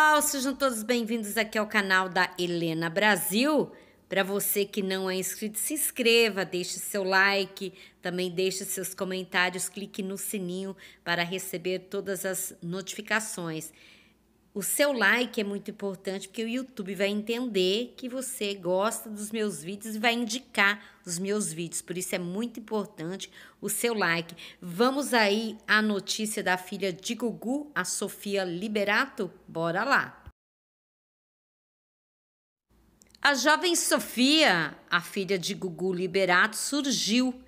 pessoal, sejam todos bem-vindos aqui ao canal da Helena Brasil. Para você que não é inscrito, se inscreva, deixe seu like, também deixe seus comentários, clique no sininho para receber todas as notificações. O seu like é muito importante porque o YouTube vai entender que você gosta dos meus vídeos e vai indicar os meus vídeos. Por isso é muito importante o seu like. Vamos aí à notícia da filha de Gugu, a Sofia Liberato? Bora lá! A jovem Sofia, a filha de Gugu Liberato, surgiu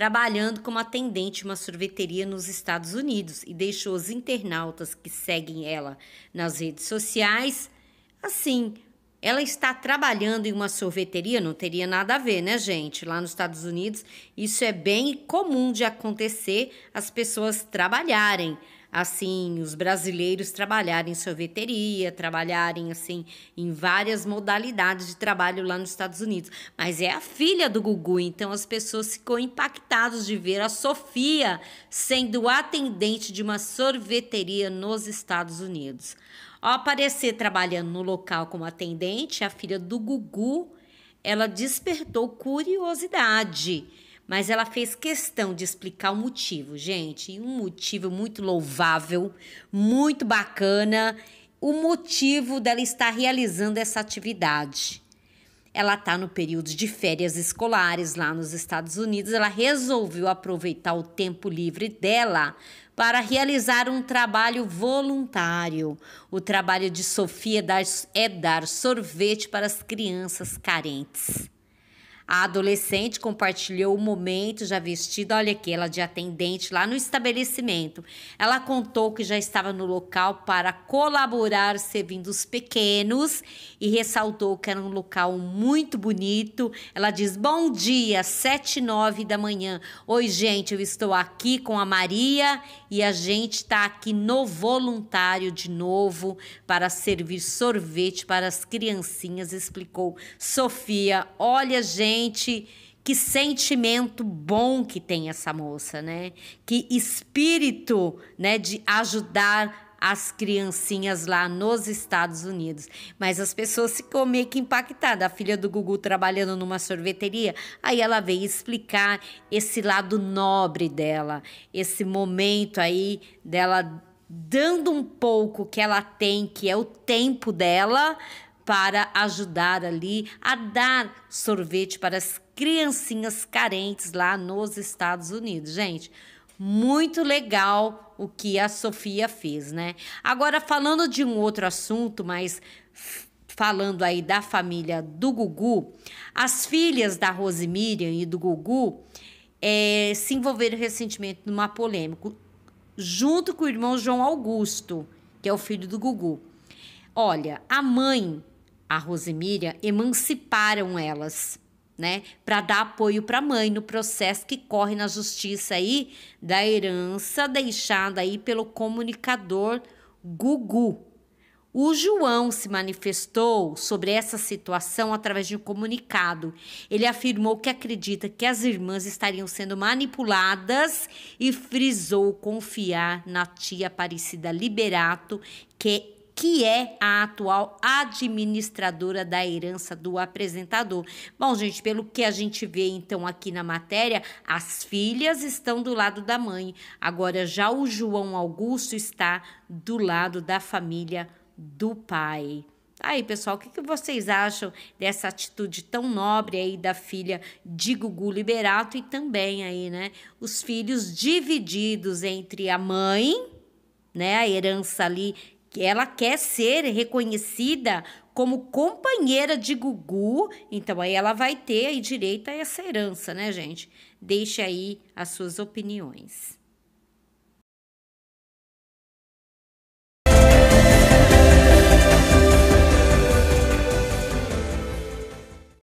trabalhando como atendente em uma sorveteria nos Estados Unidos e deixou os internautas que seguem ela nas redes sociais assim ela está trabalhando em uma sorveteria, não teria nada a ver, né, gente? Lá nos Estados Unidos, isso é bem comum de acontecer, as pessoas trabalharem assim, os brasileiros trabalharem em sorveteria, trabalharem assim em várias modalidades de trabalho lá nos Estados Unidos. Mas é a filha do Gugu, então as pessoas ficam impactadas de ver a Sofia sendo atendente de uma sorveteria nos Estados Unidos. Ao aparecer trabalhando no local como atendente, a filha do Gugu, ela despertou curiosidade, mas ela fez questão de explicar o motivo, gente, um motivo muito louvável, muito bacana, o motivo dela estar realizando essa atividade ela está no período de férias escolares lá nos Estados Unidos, ela resolveu aproveitar o tempo livre dela para realizar um trabalho voluntário. O trabalho de Sofia é dar sorvete para as crianças carentes. A adolescente compartilhou o momento já vestida, olha aqui, ela de atendente lá no estabelecimento. Ela contou que já estava no local para colaborar servindo os pequenos e ressaltou que era um local muito bonito. Ela diz: Bom dia, sete e da manhã. Oi, gente, eu estou aqui com a Maria e a gente está aqui no voluntário de novo para servir sorvete para as criancinhas, explicou Sofia. Olha, gente gente, que sentimento bom que tem essa moça, né? Que espírito, né, de ajudar as criancinhas lá nos Estados Unidos. Mas as pessoas ficam meio que impactadas. A filha do Gugu trabalhando numa sorveteria, aí ela veio explicar esse lado nobre dela, esse momento aí dela dando um pouco que ela tem, que é o tempo dela, para ajudar ali a dar sorvete para as criancinhas carentes lá nos Estados Unidos. Gente, muito legal o que a Sofia fez, né? Agora, falando de um outro assunto, mas falando aí da família do Gugu, as filhas da Rose e do Gugu é, se envolveram recentemente numa polêmica, junto com o irmão João Augusto, que é o filho do Gugu. Olha, a mãe a Rosemíria emanciparam elas, né, para dar apoio para a mãe no processo que corre na justiça aí da herança deixada aí pelo comunicador Gugu. O João se manifestou sobre essa situação através de um comunicado. Ele afirmou que acredita que as irmãs estariam sendo manipuladas e frisou confiar na tia Aparecida Liberato, que que é a atual administradora da herança do apresentador. Bom, gente, pelo que a gente vê então aqui na matéria, as filhas estão do lado da mãe, agora já o João Augusto está do lado da família do pai. Tá aí, pessoal, o que, que, vocês acham dessa atitude tão nobre aí da filha de Gugu Liberato e também aí, né? Os filhos divididos entre a mãe, né? A herança ali que ela quer ser reconhecida como companheira de Gugu, então aí ela vai ter aí direito a essa herança, né, gente? Deixe aí as suas opiniões.